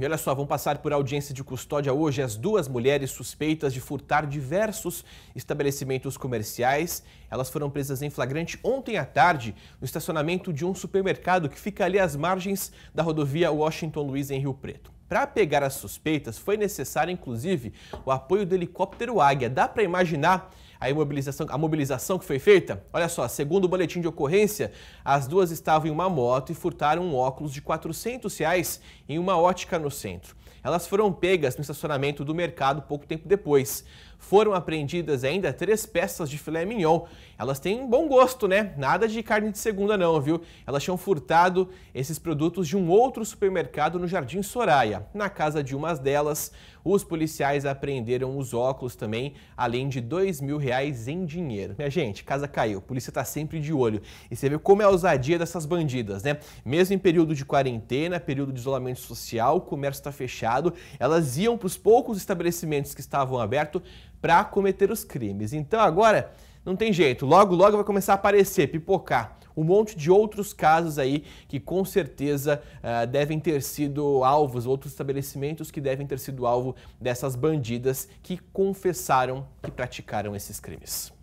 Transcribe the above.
E olha só, vão passar por audiência de custódia hoje as duas mulheres suspeitas de furtar diversos estabelecimentos comerciais. Elas foram presas em flagrante ontem à tarde no estacionamento de um supermercado que fica ali às margens da rodovia Washington Luiz em Rio Preto. Para pegar as suspeitas foi necessário inclusive o apoio do helicóptero Águia. Dá para imaginar a mobilização, a mobilização que foi feita? Olha só, segundo o boletim de ocorrência, as duas estavam em uma moto e furtaram um óculos de 400 reais em uma ótica no centro. Elas foram pegas no estacionamento do mercado pouco tempo depois. Foram apreendidas ainda três peças de filé mignon. Elas têm bom gosto, né? Nada de carne de segunda não, viu? Elas tinham furtado esses produtos de um outro supermercado no Jardim Soraya. Na casa de uma delas, os policiais apreenderam os óculos também, além de dois mil reais em dinheiro. Minha gente, casa caiu, a polícia tá sempre de olho. E você vê como é a ousadia dessas bandidas, né? Mesmo em período de quarentena, período de isolamento social, o comércio está fechado, elas iam para os poucos estabelecimentos que estavam abertos para cometer os crimes. Então agora não tem jeito, logo logo vai começar a aparecer, pipocar um monte de outros casos aí que com certeza uh, devem ter sido alvos, outros estabelecimentos que devem ter sido alvo dessas bandidas que confessaram que praticaram esses crimes.